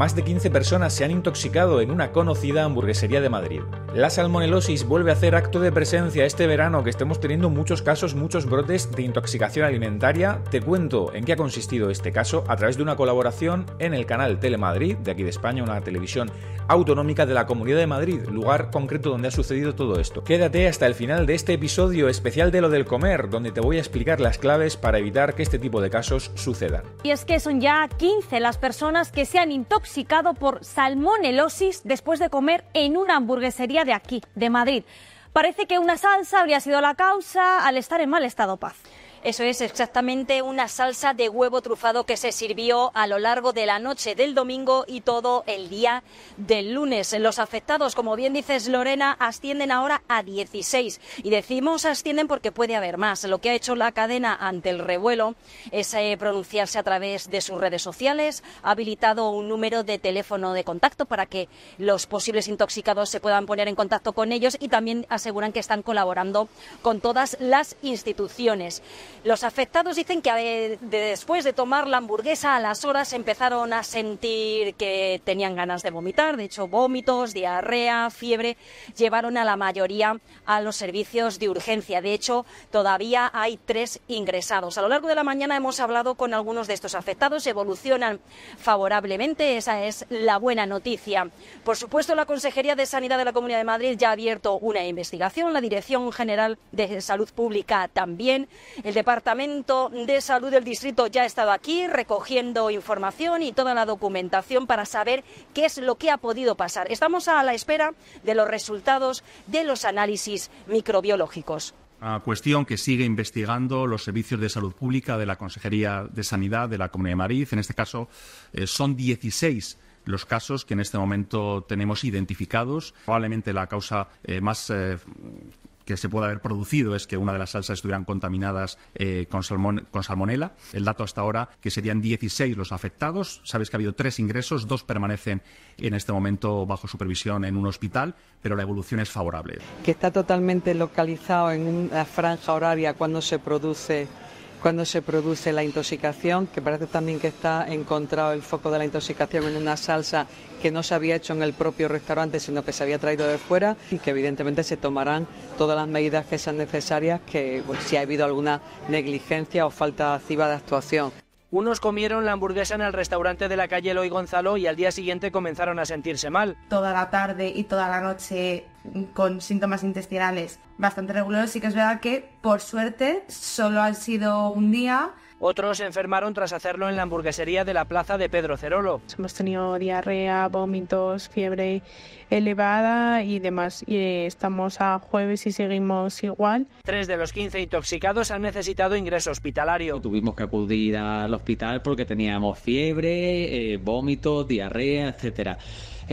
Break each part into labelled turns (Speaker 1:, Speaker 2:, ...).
Speaker 1: Más de 15 personas se han intoxicado en una conocida hamburguesería de Madrid. La salmonelosis vuelve a hacer acto de presencia este verano, que estemos teniendo muchos casos, muchos brotes de intoxicación alimentaria. Te cuento en qué ha consistido este caso a través de una colaboración en el canal Telemadrid, de aquí de España, una televisión autonómica de la Comunidad de Madrid, lugar concreto donde ha sucedido todo esto. Quédate hasta el final de este episodio especial de lo del comer, donde te voy a explicar las claves para evitar que este tipo de casos sucedan.
Speaker 2: Y es que son ya 15 las personas que se han intoxicado intoxicado por salmonelosis después de comer en una hamburguesería de aquí, de Madrid. Parece que una salsa habría sido la causa al estar en mal estado paz. Eso es exactamente una salsa de huevo trufado que se sirvió a lo largo de la noche del domingo y todo el día del lunes. Los afectados, como bien dices Lorena, ascienden ahora a 16. Y decimos ascienden porque puede haber más. Lo que ha hecho la cadena ante el revuelo es eh, pronunciarse a través de sus redes sociales. Ha habilitado un número de teléfono de contacto para que los posibles intoxicados se puedan poner en contacto con ellos y también aseguran que están colaborando con todas las instituciones. Los afectados dicen que después de tomar la hamburguesa a las horas empezaron a sentir que tenían ganas de vomitar. De hecho, vómitos, diarrea, fiebre llevaron a la mayoría a los servicios de urgencia. De hecho, todavía hay tres ingresados. A lo largo de la mañana hemos hablado con algunos de estos afectados. Evolucionan favorablemente. Esa es la buena noticia. Por supuesto, la Consejería de Sanidad de la Comunidad de Madrid ya ha abierto una investigación. La Dirección General de Salud Pública también. Departamento de Salud del Distrito ya ha estado aquí recogiendo información y toda la documentación para saber qué es lo que ha podido pasar. Estamos a la espera de los resultados de los análisis microbiológicos.
Speaker 1: Una cuestión que sigue investigando los servicios de salud pública de la Consejería de Sanidad de la Comunidad de Madrid. En este caso, eh, son 16 los casos que en este momento tenemos identificados. Probablemente la causa eh, más eh, que se puede haber producido es que una de las salsas estuvieran contaminadas eh, con, salmon, con salmonela. El dato hasta ahora que serían 16 los afectados. Sabes que ha habido tres ingresos, dos permanecen en este momento bajo supervisión en un hospital, pero la evolución es favorable.
Speaker 2: Que está totalmente localizado en una franja horaria cuando se produce cuando se produce la intoxicación, que parece también que está encontrado el foco de la intoxicación en una salsa que no se había hecho en el propio restaurante, sino que se había traído de fuera y que evidentemente se tomarán todas las medidas que sean necesarias, que si ha habido alguna negligencia o falta activa de actuación.
Speaker 3: Unos comieron la hamburguesa en el restaurante de la calle Eloy Gonzalo y al día siguiente comenzaron a sentirse mal.
Speaker 2: Toda la tarde y toda la noche con síntomas intestinales bastante regulares. Sí que es verdad que, por suerte, solo han sido un día
Speaker 3: otros se enfermaron tras hacerlo en la hamburguesería de la plaza de Pedro Cerolo. Hemos tenido diarrea, vómitos, fiebre elevada y demás. Eh, estamos a jueves y seguimos igual. Tres de los 15 intoxicados han necesitado ingreso hospitalario.
Speaker 4: Tuvimos que acudir al hospital porque teníamos fiebre, eh, vómitos, diarrea, etcétera.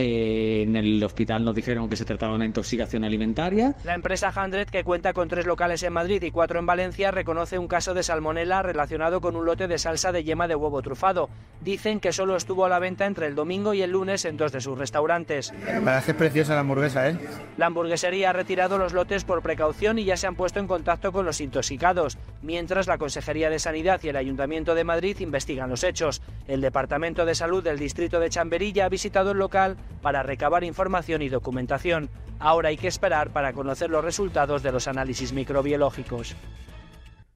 Speaker 4: Eh, en el hospital nos dijeron que se trataba de una intoxicación alimentaria.
Speaker 3: La empresa Handred, que cuenta con tres locales en Madrid y cuatro en Valencia, reconoce un caso de salmonela relacionado con un lote de salsa de yema de huevo trufado dicen que solo estuvo a la venta entre el domingo y el lunes en dos de sus restaurantes.
Speaker 1: Parece preciosa la hamburguesa, ¿eh?
Speaker 3: La hamburguesería ha retirado los lotes por precaución y ya se han puesto en contacto con los intoxicados, mientras la Consejería de Sanidad y el Ayuntamiento de Madrid investigan los hechos. El Departamento de Salud del Distrito de Chamberí ha visitado el local para recabar información y documentación. Ahora hay que esperar para conocer los resultados de los análisis microbiológicos.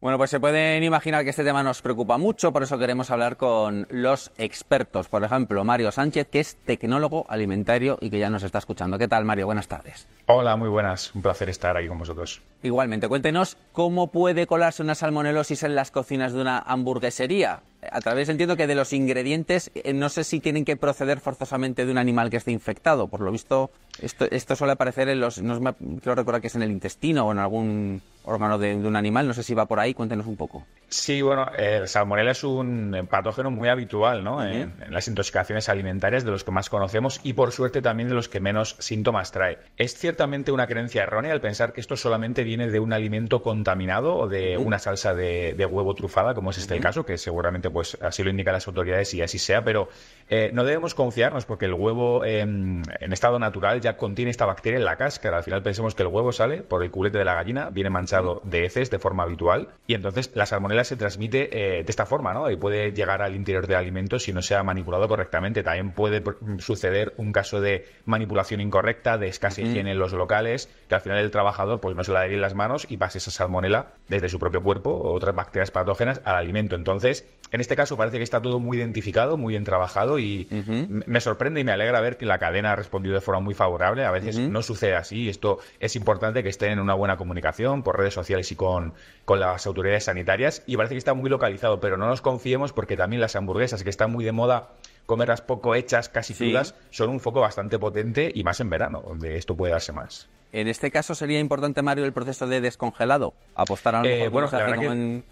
Speaker 4: Bueno, pues se pueden imaginar que este tema nos preocupa mucho, por eso queremos hablar con los expertos. Por ejemplo, Mario Sánchez, que es tecnólogo alimentario y que ya nos está escuchando. ¿Qué tal, Mario? Buenas tardes.
Speaker 1: Hola, muy buenas. Un placer estar aquí con vosotros.
Speaker 4: Igualmente, cuéntenos cómo puede colarse una salmonelosis en las cocinas de una hamburguesería a través, entiendo que de los ingredientes, eh, no sé si tienen que proceder forzosamente de un animal que esté infectado. Por lo visto, esto, suele aparecer en los, no recordar que es en el intestino o en algún órgano de, un animal. No sé si va por ahí, cuéntenos un poco. Sí, bueno, el salmonella es un patógeno muy habitual ¿no? en, las intoxicaciones alimentarias,
Speaker 1: de los que más conocemos y por suerte también de los que menos síntomas trae. Es ciertamente una creencia errónea el pensar que esto solamente viene de un alimento contaminado o de una salsa de, huevo trufada, como es este el caso, que seguramente pues así lo indican las autoridades y así sea, pero eh, no debemos confiarnos porque el huevo em, en estado natural ya contiene esta bacteria en la cáscara. Al final pensemos que el huevo sale por el culete de la gallina, viene manchado de heces de forma habitual y entonces la salmonela se transmite eh, de esta forma, ¿no? Y puede llegar al interior del alimento si no se ha manipulado correctamente. También puede suceder un caso de manipulación incorrecta, de escasez en los locales, que al final el trabajador pues no se la dé las manos y pase esa salmonela desde su propio cuerpo o otras bacterias patógenas al alimento. Entonces, en este caso parece que está todo muy identificado, muy bien trabajado y me sorprende y me alegra ver que la cadena ha respondido de forma muy favorable. A veces no sucede así. Esto es importante que estén en una buena comunicación por redes sociales y con, las autoridades sanitarias y parece que está muy localizado, pero no nos confiemos porque también las hamburguesas que están muy de moda comerlas poco hechas, casi son un foco bastante potente y más en verano, donde esto puede darse más.
Speaker 4: En este caso sería importante, Mario, el proceso de descongelado, apostar a lo eh, mejor bueno, la en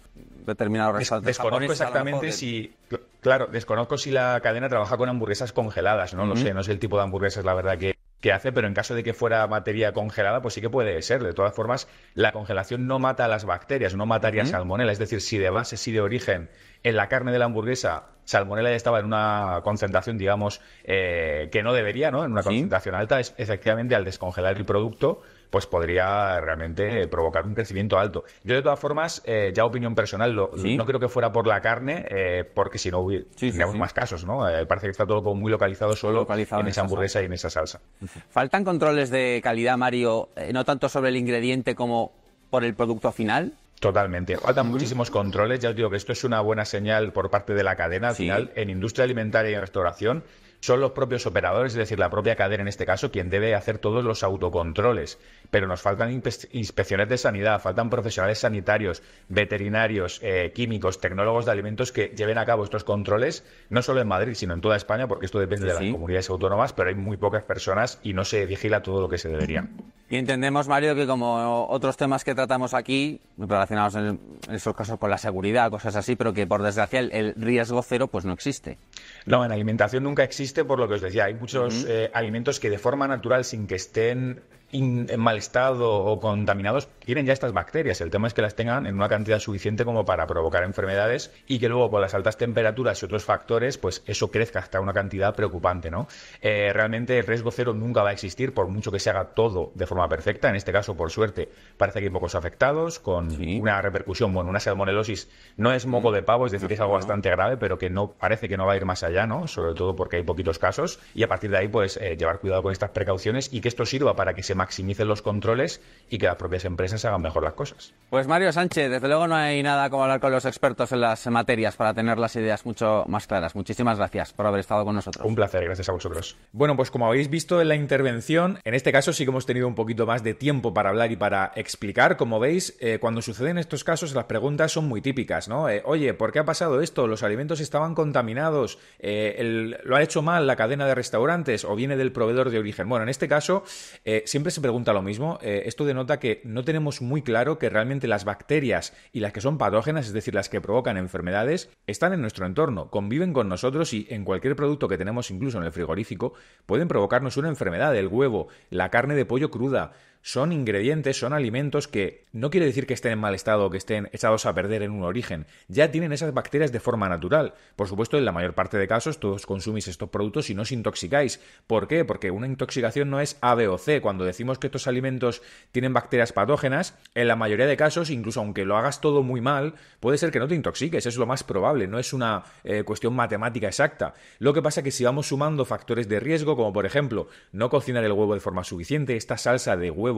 Speaker 4: Determinado. desconozco exactamente si. Claro, desconozco si la cadena trabaja con hamburguesas congeladas,
Speaker 1: no lo sé, no sé el tipo de hamburguesas, la verdad que hace, pero en caso de que fuera materia congelada, pues sí que puede ser. De todas formas, la congelación no mata a las bacterias, no mataría a salmonela. Es decir, si de base, si de origen, en la carne de la hamburguesa, salmonela ya estaba en una concentración, digamos, eh, que no debería, ¿no? En una concentración alta, es, efectivamente, al descongelar el producto, pues podría realmente provocar un crecimiento alto. Yo, de todas formas, eh, ya opinión personal, no creo que fuera por la carne, eh, porque si no hubiera más casos, ¿no? Eh, parece que está todo muy localizado
Speaker 4: solo en, esa hamburguesa y en esa salsa. ¿Faltan controles de calidad, Mario, no tanto sobre el ingrediente como por el producto final? Totalmente. Faltan muchísimos controles. Ya os digo
Speaker 1: que esto es una buena señal por parte de la cadena. Al final, en industria alimentaria y restauración, son los propios operadores, es decir, la propia cadena en este caso, quien debe hacer todos los autocontroles. Pero nos faltan inspecciones de sanidad, faltan profesionales sanitarios, veterinarios, eh, químicos, tecnólogos de alimentos que lleven a cabo estos controles, no solo en Madrid, sino en toda España, porque esto depende de las comunidades autónomas, pero hay muy pocas personas y no se vigila todo lo que se debería.
Speaker 4: Y entendemos, Mario, que como otros temas que tratamos aquí, relacionados en, esos casos con la seguridad, cosas así, pero que por desgracia el, riesgo cero pues no existe. No, en alimentación nunca existe, por lo que os decía. Hay
Speaker 1: muchos eh, alimentos que de forma natural, sin que estén en mal estado o contaminados tienen ya estas bacterias. El tema es que las tengan en una cantidad suficiente como para provocar enfermedades y que luego con las altas temperaturas y otros factores, pues eso crezca hasta una cantidad preocupante, ¿no? Eh, realmente el riesgo cero nunca va a existir por mucho que se haga todo de forma perfecta. En este caso, por suerte, parece que hay pocos afectados con una repercusión. Bueno, una salmonelosis no es moco mm. de pavo, es decir, que es algo bastante grave, pero que no parece que no va a ir más allá, ¿no? Sobre todo porque hay poquitos casos y a partir de ahí, pues eh, llevar cuidado con estas precauciones y que esto sirva para que se maximicen los controles y que las propias empresas hagan mejor las cosas.
Speaker 4: Pues Mario Sánchez, desde luego no hay nada como hablar con los expertos en las materias para tener las ideas mucho más claras. Muchísimas gracias por haber estado con nosotros. Un placer, gracias
Speaker 1: a vosotros. Bueno, pues como habéis visto en la intervención, en este caso sí que hemos tenido un poquito más de tiempo para hablar y para explicar. Como veis, eh, cuando suceden estos casos las preguntas son muy típicas, ¿no? Eh, Oye, ¿por qué ha pasado esto? ¿Los alimentos estaban contaminados? Eh, ¿Lo ha hecho mal la cadena de restaurantes o viene del proveedor de origen? Bueno, en este caso siempre se pregunta lo mismo. Eh, esto denota que no tenemos muy claro que realmente las bacterias y las que son patógenas, es decir, las que provocan enfermedades, están en nuestro entorno, conviven con nosotros y en cualquier producto que tenemos, incluso en el frigorífico, pueden provocarnos una enfermedad, el huevo, la carne de pollo cruda, son ingredientes, son alimentos que no quiere decir que estén en mal estado o que estén echados a perder en un origen. Ya tienen esas bacterias de forma natural. Por supuesto, en la mayor parte de casos, todos consumís estos productos y no os intoxicáis. ¿Por qué? Porque una intoxicación no es A, B o C. Cuando decimos que estos alimentos tienen bacterias patógenas, en la mayoría de casos, incluso aunque lo hagas todo muy mal, puede ser que no te intoxiques. Es lo más probable. No es una eh, cuestión matemática exacta. Lo que pasa es que si vamos sumando factores de riesgo, como por ejemplo, no cocinar el huevo de forma suficiente, esta salsa de huevo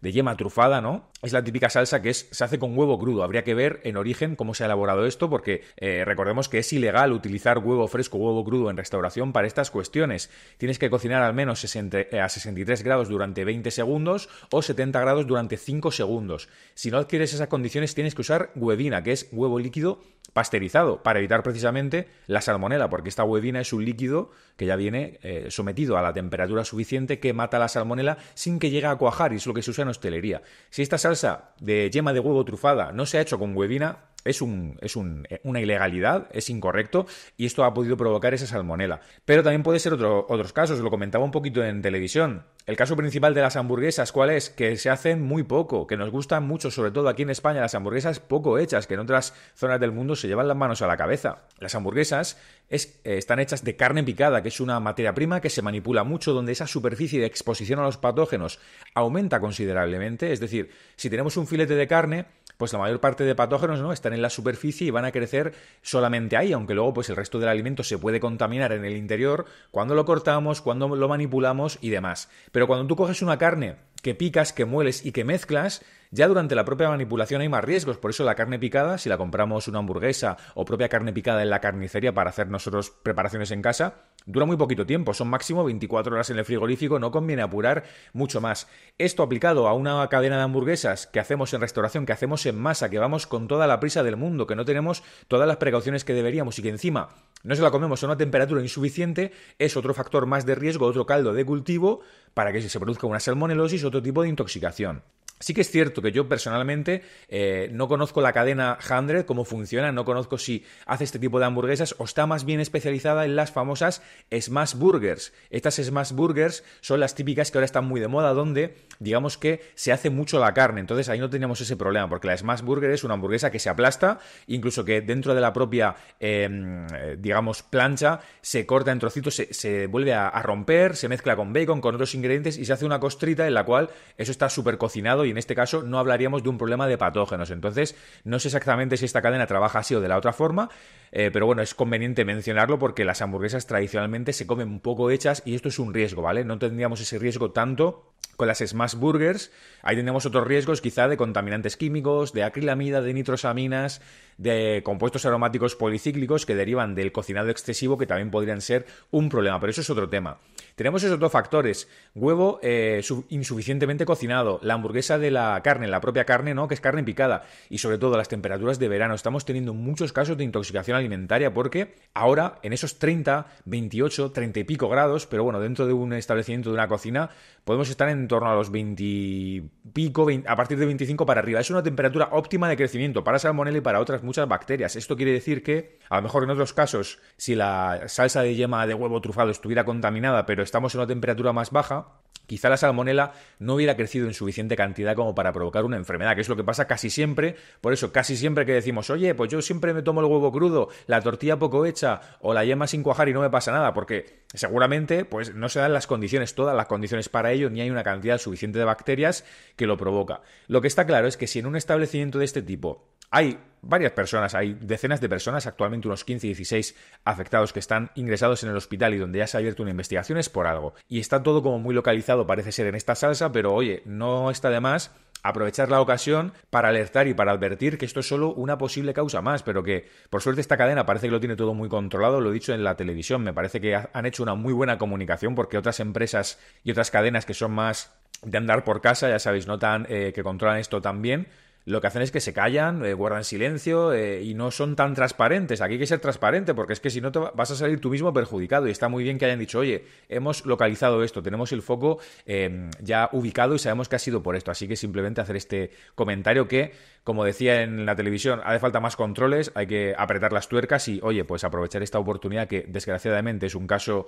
Speaker 1: de yema trufada, ¿no? Es la típica salsa que se hace con huevo crudo. Habría que ver en origen cómo se ha elaborado esto, porque eh, recordemos que es ilegal utilizar huevo fresco o huevo crudo en restauración para estas cuestiones. Tienes que cocinar al menos eh, a 63 grados durante 20 segundos o 70 grados durante 5 segundos. Si no adquieres esas condiciones, tienes que usar huevina, que es huevo líquido pasteurizado para evitar precisamente la salmonela, porque esta huevina es un líquido que ya viene eh, sometido a la temperatura suficiente que mata la salmonela sin que llegue a cuajar y es lo que se usa en hostelería. Si esta salsa de yema de huevo trufada no se ha hecho con huevina, es, un, es un, eh, una ilegalidad, es incorrecto y esto ha podido provocar esa salmonela. Pero también puede ser otros casos, lo comentaba un poquito en televisión. El caso principal de las hamburguesas, ¿cuál es? Que se hacen muy poco, que nos gustan mucho, sobre todo aquí en España, las hamburguesas poco hechas, que en otras zonas del mundo se llevan las manos a la cabeza. Las hamburguesas eh, están hechas de carne picada, que es una materia prima que se manipula mucho, donde esa superficie de exposición a los patógenos aumenta considerablemente. Es decir, si tenemos un filete de carne, pues la mayor parte de patógenos ¿no? están en la superficie y van a crecer solamente ahí, aunque luego pues el resto del alimento se puede contaminar en el interior cuando lo cortamos, cuando lo manipulamos y demás. Pero cuando tú coges una carne que picas, que mueles y que mezclas, ya durante la propia manipulación hay más riesgos, por eso la carne picada, si la compramos una hamburguesa o propia carne picada en la carnicería para hacer nosotros preparaciones en casa, dura muy poquito tiempo, son máximo 24 horas en el frigorífico, no conviene apurar mucho más. Esto aplicado a una cadena de hamburguesas que hacemos en restauración, que hacemos en masa, que vamos con toda la prisa del mundo, que no tenemos todas las precauciones que deberíamos y que encima no se la comemos a una temperatura insuficiente, es otro factor más de riesgo, otro caldo de cultivo para que se produzca una salmonelosis, otro tipo de intoxicación. Sí que es cierto que yo personalmente eh, no conozco la cadena Hundred cómo funciona, no conozco si hace este tipo de hamburguesas o está más bien especializada en las famosas Smash Burgers. Estas Smash Burgers son las típicas que ahora están muy de moda, donde digamos que se hace mucho la carne, entonces ahí no tenemos ese problema, porque la Smash Burger es una hamburguesa que se aplasta, incluso que dentro de la propia, em, eh, digamos, plancha se corta en trocitos, se, vuelve a, a romper, se mezcla con bacon, con otros ingredientes y se hace una costrita en la cual eso está súper cocinado y en este caso no hablaríamos de un problema de patógenos. Entonces, no sé exactamente si esta cadena trabaja así o de la otra forma, eh, pero bueno, es conveniente mencionarlo porque las hamburguesas tradicionalmente se comen un poco hechas y esto es un riesgo, ¿vale? No tendríamos ese riesgo tanto con las Smash Burgers, ahí tenemos otros riesgos quizá de contaminantes químicos, de acrilamida, de nitrosaminas, de compuestos aromáticos policíclicos que derivan del cocinado excesivo que también podrían ser un problema, pero eso es otro tema. Tenemos esos dos factores, huevo eh, insuficientemente cocinado, la hamburguesa de la carne, la propia carne, ¿no? que es carne picada, y sobre todo las temperaturas de verano. Estamos teniendo muchos casos de intoxicación alimentaria porque ahora en esos 30, 28, 30 y pico grados, pero bueno, dentro de un establecimiento de una cocina, podemos estar en en torno a los 20 y pico, a partir de 25 para arriba. Es una temperatura óptima de crecimiento para salmonella y para otras muchas bacterias. Esto quiere decir que, a lo mejor en otros casos, si la salsa de yema de huevo trufado estuviera contaminada, pero estamos en una temperatura más baja, Quizá la salmonela no hubiera crecido en suficiente cantidad como para provocar una enfermedad, que es lo que pasa casi siempre. Por eso, casi siempre que decimos, oye, pues yo siempre me tomo el huevo crudo, la tortilla poco hecha o la yema sin cuajar y no me pasa nada, porque seguramente pues no se dan las condiciones, todas las condiciones para ello, ni hay una cantidad suficiente de bacterias que lo provoca. Lo que está claro es que si en un establecimiento de este tipo hay varias personas, hay decenas de personas, actualmente unos 15, 16 afectados que están ingresados en el hospital y donde ya se ha abierto una investigación es por algo. Y está todo como muy localizado, parece ser en esta salsa, pero oye, no está de más aprovechar la ocasión para alertar y para advertir que esto es solo una posible causa más, pero que por suerte esta cadena parece que lo tiene todo muy controlado, lo he dicho en la televisión, me parece que han hecho una muy buena comunicación porque otras empresas y otras cadenas que son más de andar por casa, ya sabéis, no tan eh, que controlan esto tan bien, lo que hacen es que se callan, eh, guardan silencio eh, y no son tan transparentes. Aquí hay que ser transparente porque es que si no te vas a salir tú mismo perjudicado y está muy bien que hayan dicho, oye, hemos localizado esto, tenemos el foco em, ya ubicado y sabemos que ha sido por esto. Así que simplemente hacer este comentario que, como decía en la televisión, hace falta más controles, hay que apretar las tuercas y, oye, pues aprovechar esta oportunidad que desgraciadamente es un caso,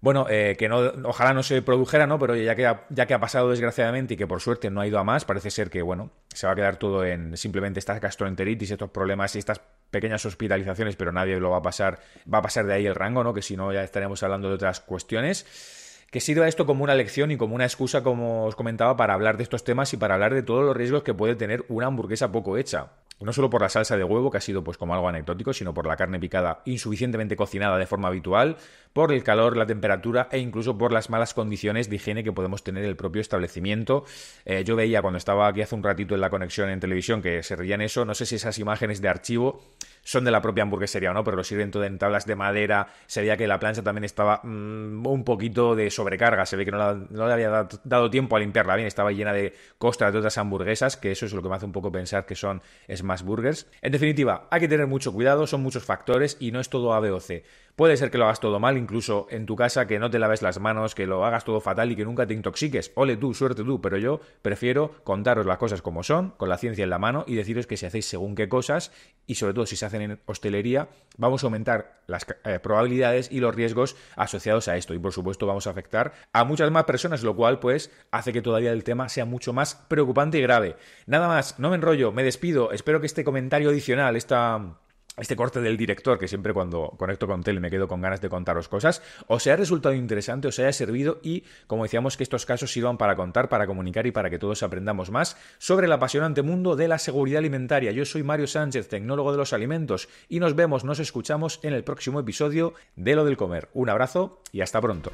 Speaker 1: bueno, eh, que no, ojalá no se produjera, ¿no? Pero oye, ya que, ya que ha pasado desgraciadamente y que por suerte no ha ido a más, parece ser que, bueno, se va a quedar todo en simplemente estas gastroenteritis, estos problemas y estas pequeñas hospitalizaciones, pero nadie lo va a pasar, va a pasar de ahí el rango, ¿no? Que si no ya estaremos hablando de otras cuestiones que sirva esto como una lección y como una excusa, como os comentaba, para hablar de estos temas y para hablar de todos los riesgos que puede tener una hamburguesa poco hecha no solo por la salsa de huevo, que ha sido pues como algo anecdótico, sino por la carne picada insuficientemente cocinada de forma habitual, por el calor, la temperatura e incluso por las malas condiciones de higiene que podemos tener el propio establecimiento. Eh, yo veía cuando estaba aquí hace un ratito en la conexión en televisión que se reían eso, no sé si esas imágenes de archivo son de la propia hamburguesería o no, pero lo sirven todo en tablas de madera. Se veía que la plancha también estaba mm, un poquito de sobrecarga. Se ve que no, le había dado, tiempo a limpiarla bien. Estaba llena de costras de otras hamburguesas, que eso es lo que me hace un poco pensar que son smash burgers. En definitiva, hay que tener mucho cuidado, son muchos factores y no es todo A, B o C. Puede ser que lo hagas todo mal, incluso en tu casa, que no te laves las manos, que lo hagas todo fatal y que nunca te intoxiques. Ole tú, suerte tú, pero yo prefiero contaros las cosas como son, con la ciencia en la mano y deciros que si hacéis según qué cosas, y sobre todo si se hacen en hostelería, vamos a aumentar las eh, probabilidades y los riesgos asociados a esto. Y por supuesto vamos a afectar a muchas más personas, lo cual pues hace que todavía el tema sea mucho más preocupante y grave. Nada más, no me enrollo, me despido, espero que este comentario adicional, esta este corte del director, que siempre cuando conecto con tele me quedo con ganas de contaros cosas, os haya resultado interesante, os haya servido y, como decíamos, que estos casos sirvan para contar, para comunicar y para que todos aprendamos más sobre el apasionante mundo de la seguridad alimentaria. Yo soy Mario Sánchez, tecnólogo de los alimentos, y nos vemos, nos escuchamos en el próximo episodio de Lo del Comer. Un abrazo y hasta pronto.